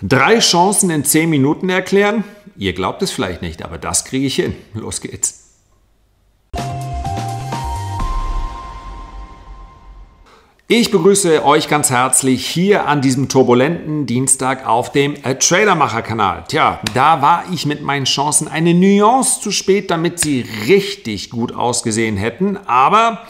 Drei Chancen in zehn Minuten erklären? Ihr glaubt es vielleicht nicht, aber das kriege ich hin. Los geht's. Ich begrüße euch ganz herzlich hier an diesem turbulenten Dienstag auf dem äh, Trailermacher-Kanal. Tja, da war ich mit meinen Chancen eine Nuance zu spät, damit sie richtig gut ausgesehen hätten. Aber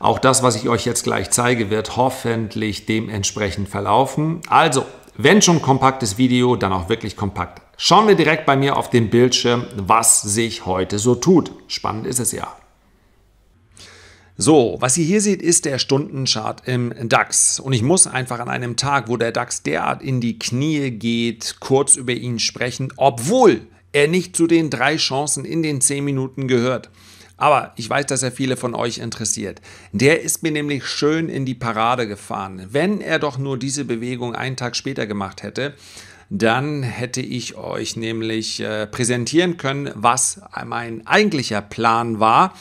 auch das, was ich euch jetzt gleich zeige, wird hoffentlich dementsprechend verlaufen. Also, wenn schon kompaktes Video, dann auch wirklich kompakt. Schauen wir direkt bei mir auf dem Bildschirm, was sich heute so tut. Spannend ist es ja. So, was ihr hier seht, ist der Stundenchart im DAX. Und ich muss einfach an einem Tag, wo der DAX derart in die Knie geht, kurz über ihn sprechen, obwohl er nicht zu den drei Chancen in den 10 Minuten gehört. Aber ich weiß, dass er viele von euch interessiert. Der ist mir nämlich schön in die Parade gefahren. Wenn er doch nur diese Bewegung einen Tag später gemacht hätte, dann hätte ich euch nämlich äh, präsentieren können, was mein eigentlicher Plan war.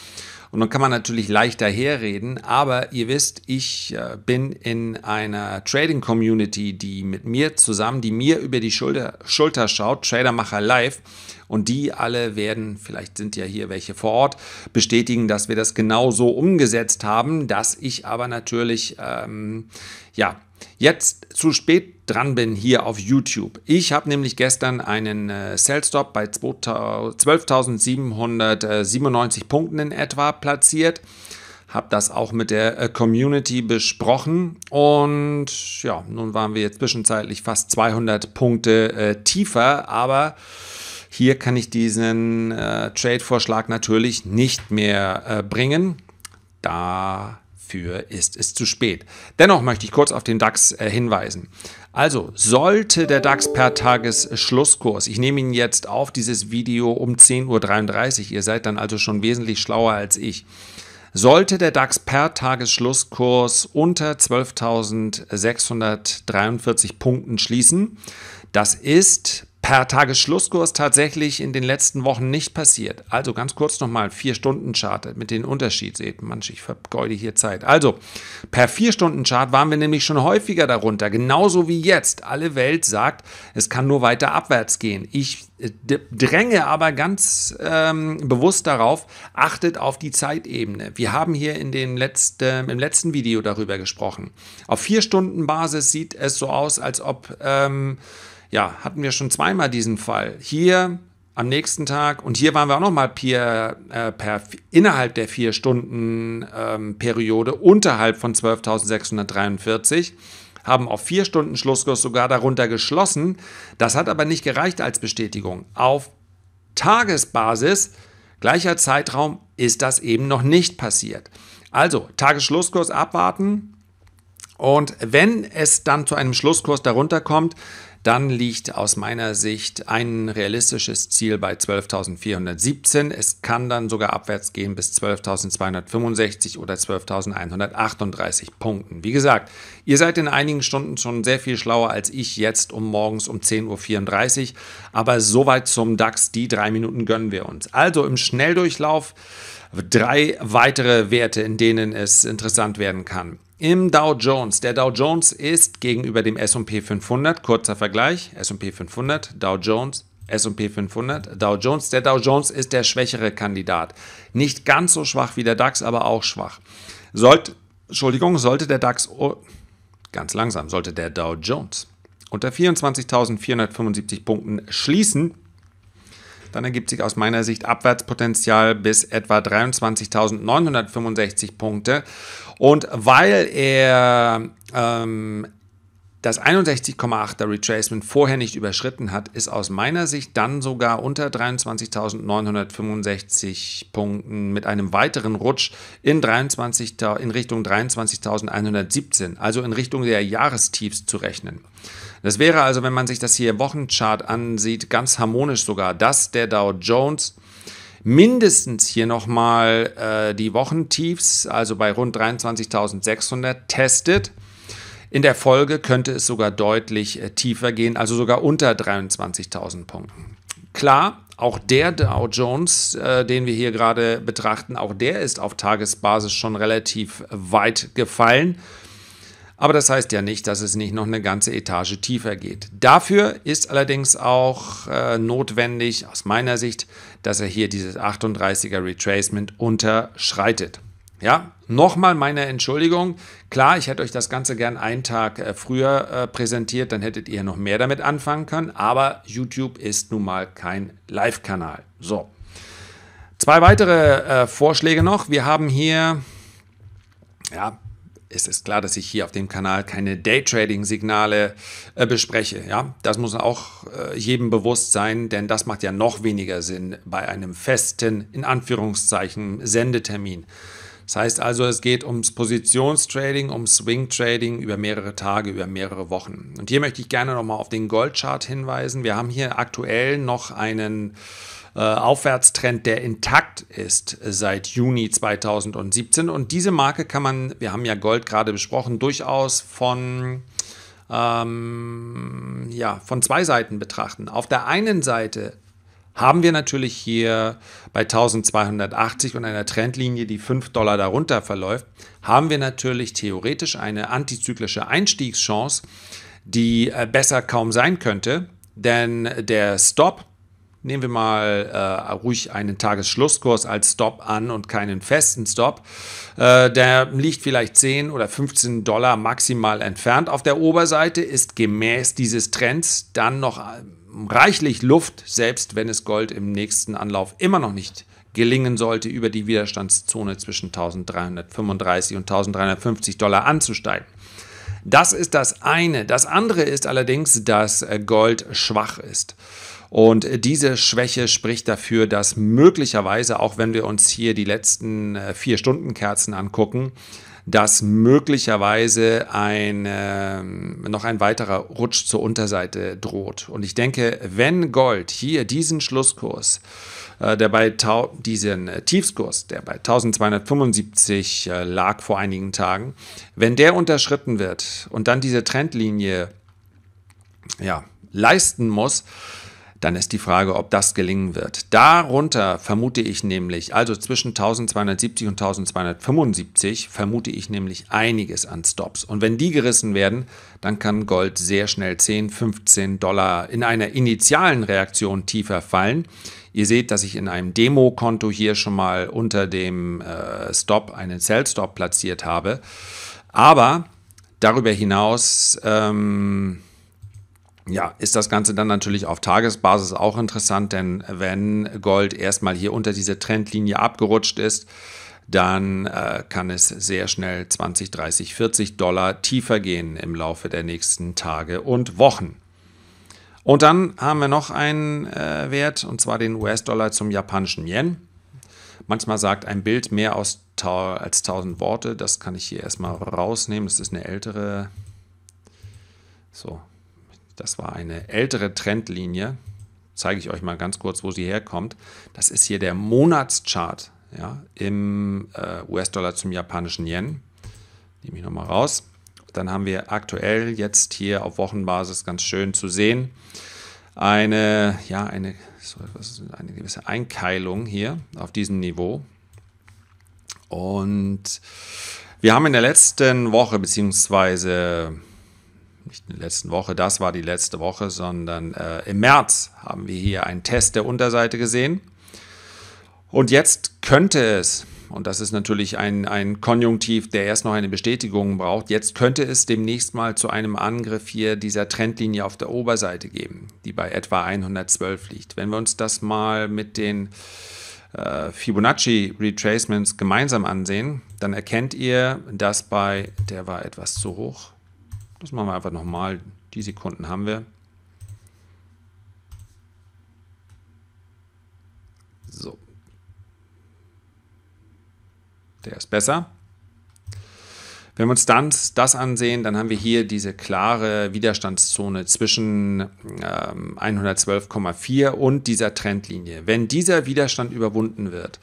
Und dann kann man natürlich leichter herreden, aber ihr wisst, ich äh, bin in einer Trading Community, die mit mir zusammen, die mir über die Schulter, Schulter schaut, Tradermacher Live. Und die alle werden, vielleicht sind ja hier welche vor Ort, bestätigen, dass wir das genau so umgesetzt haben, dass ich aber natürlich, ähm, ja, jetzt zu spät dran bin hier auf YouTube. Ich habe nämlich gestern einen äh, Sell bei 12.797 Punkten in etwa platziert. Habe das auch mit der äh, Community besprochen und ja, nun waren wir jetzt zwischenzeitlich fast 200 Punkte äh, tiefer, aber hier kann ich diesen äh, Trade-Vorschlag natürlich nicht mehr äh, bringen. Da Dafür ist es zu spät. Dennoch möchte ich kurz auf den DAX äh, hinweisen. Also, sollte der DAX per Tagesschlusskurs, ich nehme ihn jetzt auf dieses Video um 10.33 Uhr, ihr seid dann also schon wesentlich schlauer als ich, sollte der DAX per Tagesschlusskurs unter 12.643 Punkten schließen, das ist per Tagesschlusskurs tatsächlich in den letzten Wochen nicht passiert. Also ganz kurz nochmal, 4-Stunden-Chart mit den Unterschied. Seht manch, ich vergeude hier Zeit. Also, per 4-Stunden-Chart waren wir nämlich schon häufiger darunter, genauso wie jetzt. Alle Welt sagt, es kann nur weiter abwärts gehen. Ich äh, dränge aber ganz ähm, bewusst darauf, achtet auf die Zeitebene. Wir haben hier in dem letzten, im letzten Video darüber gesprochen. Auf 4-Stunden-Basis sieht es so aus, als ob... Ähm, ja, hatten wir schon zweimal diesen Fall. Hier am nächsten Tag und hier waren wir auch nochmal per, äh, per, innerhalb der vier Stunden ähm, Periode unterhalb von 12.643 haben auf vier Stunden Schlusskurs sogar darunter geschlossen. Das hat aber nicht gereicht als Bestätigung. Auf Tagesbasis, gleicher Zeitraum, ist das eben noch nicht passiert. Also, Tagesschlusskurs abwarten. Und wenn es dann zu einem Schlusskurs darunter kommt, dann liegt aus meiner Sicht ein realistisches Ziel bei 12.417. Es kann dann sogar abwärts gehen bis 12.265 oder 12.138 Punkten. Wie gesagt, ihr seid in einigen Stunden schon sehr viel schlauer als ich jetzt um morgens um 10.34 Uhr. Aber soweit zum DAX, die drei Minuten gönnen wir uns. Also im Schnelldurchlauf drei weitere Werte, in denen es interessant werden kann im Dow Jones. Der Dow Jones ist gegenüber dem SP 500, kurzer Vergleich, SP 500, Dow Jones, SP 500, Dow Jones. Der Dow Jones ist der schwächere Kandidat. Nicht ganz so schwach wie der DAX, aber auch schwach. Sollte, Entschuldigung, sollte der DAX, ganz langsam, sollte der Dow Jones unter 24.475 Punkten schließen, dann ergibt sich aus meiner Sicht Abwärtspotenzial bis etwa 23.965 Punkte. Und weil er ähm, das 61,8er Retracement vorher nicht überschritten hat, ist aus meiner Sicht dann sogar unter 23.965 Punkten mit einem weiteren Rutsch in, 23, in Richtung 23.117, also in Richtung der Jahrestiefs zu rechnen. Das wäre also, wenn man sich das hier Wochenchart ansieht, ganz harmonisch sogar, dass der Dow Jones mindestens hier nochmal äh, die Wochentiefs, also bei rund 23.600, testet in der Folge könnte es sogar deutlich äh, tiefer gehen, also sogar unter 23.000 Punkten. Klar, auch der Dow Jones, äh, den wir hier gerade betrachten, auch der ist auf Tagesbasis schon relativ weit gefallen. Aber das heißt ja nicht, dass es nicht noch eine ganze Etage tiefer geht. Dafür ist allerdings auch äh, notwendig, aus meiner Sicht, dass er hier dieses 38er Retracement unterschreitet. Ja, nochmal meine Entschuldigung. Klar, ich hätte euch das Ganze gern einen Tag äh, früher äh, präsentiert, dann hättet ihr noch mehr damit anfangen können, aber YouTube ist nun mal kein Live-Kanal. So. Zwei weitere äh, Vorschläge noch. Wir haben hier, ja, es ist klar, dass ich hier auf dem Kanal keine Daytrading-Signale äh, bespreche. Ja, das muss auch äh, jedem bewusst sein, denn das macht ja noch weniger Sinn bei einem festen, in Anführungszeichen, Sendetermin. Das heißt also, es geht ums Positionstrading, um Swing-Trading über mehrere Tage, über mehrere Wochen. Und hier möchte ich gerne nochmal auf den Goldchart hinweisen. Wir haben hier aktuell noch einen äh, Aufwärtstrend, der intakt ist seit Juni 2017. Und diese Marke kann man, wir haben ja Gold gerade besprochen, durchaus von ähm, ja, von zwei Seiten betrachten. Auf der einen Seite haben wir natürlich hier bei 1280 und einer Trendlinie, die 5 Dollar darunter verläuft, haben wir natürlich theoretisch eine antizyklische Einstiegschance, die äh, besser kaum sein könnte, denn der Stop, nehmen wir mal äh, ruhig einen Tagesschlusskurs als Stop an und keinen festen Stop, äh, der liegt vielleicht 10 oder 15 Dollar maximal entfernt. Auf der Oberseite ist gemäß dieses Trends dann noch reichlich Luft, selbst wenn es Gold im nächsten Anlauf immer noch nicht gelingen sollte, über die Widerstandszone zwischen 1335 und 1350 Dollar anzusteigen. Das ist das eine. Das andere ist allerdings, dass äh, Gold schwach ist. Und äh, diese Schwäche spricht dafür, dass möglicherweise, auch wenn wir uns hier die letzten äh, vier Stunden Kerzen angucken, dass möglicherweise ein, äh, noch ein weiterer Rutsch zur Unterseite droht. Und ich denke, wenn Gold hier diesen Schlusskurs, äh, der bei diesen äh, Tiefskurs, der bei 1275 äh, lag vor einigen Tagen, wenn der unterschritten wird und dann diese Trendlinie ja, leisten muss, dann ist die Frage, ob das gelingen wird. Darunter vermute ich nämlich, also zwischen 1270 und 1275, vermute ich nämlich einiges an Stops. Und wenn die gerissen werden, dann kann Gold sehr schnell 10, 15 Dollar in einer initialen Reaktion tiefer fallen. Ihr seht, dass ich in einem Demo-Konto hier schon mal unter dem äh, Stop einen Sell-Stop platziert habe. Aber darüber hinaus... Ähm, ja, ist das Ganze dann natürlich auf Tagesbasis auch interessant, denn wenn Gold erstmal hier unter diese Trendlinie abgerutscht ist, dann äh, kann es sehr schnell 20, 30, 40 Dollar tiefer gehen im Laufe der nächsten Tage und Wochen. Und dann haben wir noch einen äh, Wert, und zwar den US-Dollar zum japanischen Yen. Manchmal sagt ein Bild mehr aus, als 1000 Worte. Das kann ich hier erstmal rausnehmen. Das ist eine ältere. So, das war eine ältere Trendlinie. Zeige ich euch mal ganz kurz, wo sie herkommt. Das ist hier der Monatschart ja, im äh, US-Dollar zum japanischen Yen. Nehme ich nochmal raus. Dann haben wir aktuell jetzt hier auf Wochenbasis ganz schön zu sehen eine, ja, eine, eine gewisse Einkeilung hier auf diesem Niveau. Und wir haben in der letzten Woche beziehungsweise nicht in der letzten Woche, das war die letzte Woche, sondern äh, im März haben wir hier einen Test der Unterseite gesehen. Und jetzt könnte es, und das ist natürlich ein, ein Konjunktiv, der erst noch eine Bestätigung braucht, jetzt könnte es demnächst mal zu einem Angriff hier dieser Trendlinie auf der Oberseite geben, die bei etwa 112 liegt. Wenn wir uns das mal mit den äh, Fibonacci Retracements gemeinsam ansehen, dann erkennt ihr, dass bei, der war etwas zu hoch, das machen wir einfach nochmal. Die Sekunden haben wir. So. Der ist besser. Wenn wir uns dann das ansehen, dann haben wir hier diese klare Widerstandszone zwischen ähm, 112,4 und dieser Trendlinie. Wenn dieser Widerstand überwunden wird,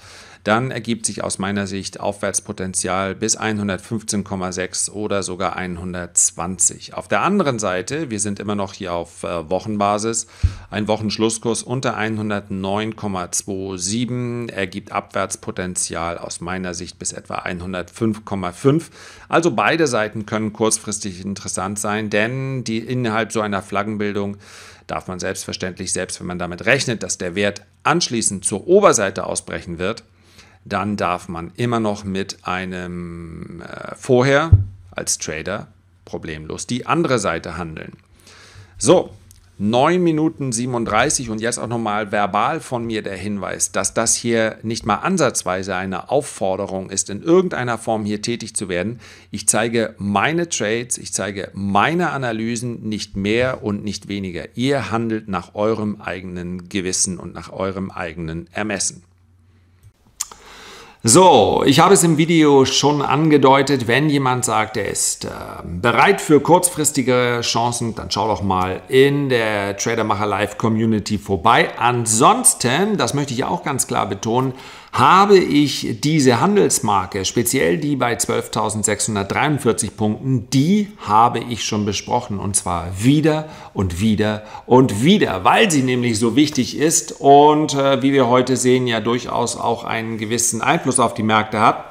dann ergibt sich aus meiner Sicht Aufwärtspotenzial bis 115,6 oder sogar 120. Auf der anderen Seite, wir sind immer noch hier auf äh, Wochenbasis, ein Wochenschlusskurs unter 109,27 ergibt Abwärtspotenzial aus meiner Sicht bis etwa 105,5. Also beide Seiten können kurzfristig interessant sein, denn die innerhalb so einer Flaggenbildung darf man selbstverständlich, selbst wenn man damit rechnet, dass der Wert anschließend zur Oberseite ausbrechen wird, dann darf man immer noch mit einem äh, vorher als Trader problemlos die andere Seite handeln. So, 9 Minuten 37 und jetzt auch nochmal verbal von mir der Hinweis, dass das hier nicht mal ansatzweise eine Aufforderung ist, in irgendeiner Form hier tätig zu werden. Ich zeige meine Trades, ich zeige meine Analysen, nicht mehr und nicht weniger. Ihr handelt nach eurem eigenen Gewissen und nach eurem eigenen Ermessen. So, ich habe es im Video schon angedeutet, wenn jemand sagt, er ist ähm, bereit für kurzfristige Chancen, dann schau doch mal in der Tradermacher Live Community vorbei. Ansonsten, das möchte ich auch ganz klar betonen, habe ich diese Handelsmarke, speziell die bei 12.643 Punkten, die habe ich schon besprochen und zwar wieder und wieder und wieder, weil sie nämlich so wichtig ist und äh, wie wir heute sehen ja durchaus auch einen gewissen Einfluss Einfluss auf die Märkte hat,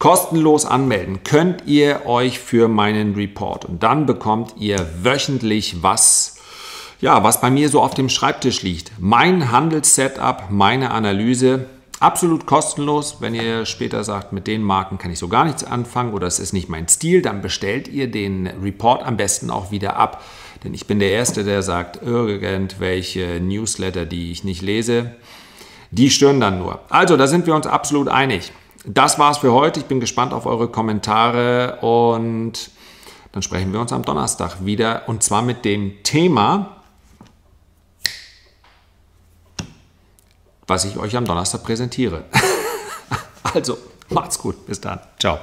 kostenlos anmelden. Könnt ihr euch für meinen Report und dann bekommt ihr wöchentlich was ja, was bei mir so auf dem Schreibtisch liegt. Mein Handelssetup, meine Analyse, absolut kostenlos. Wenn ihr später sagt, mit den Marken kann ich so gar nichts anfangen oder es ist nicht mein Stil, dann bestellt ihr den Report am besten auch wieder ab. Denn ich bin der Erste, der sagt, irgendwelche Newsletter, die ich nicht lese, die stören dann nur. Also, da sind wir uns absolut einig. Das war's für heute. Ich bin gespannt auf eure Kommentare und dann sprechen wir uns am Donnerstag wieder und zwar mit dem Thema, was ich euch am Donnerstag präsentiere. also, macht's gut. Bis dann. Ciao.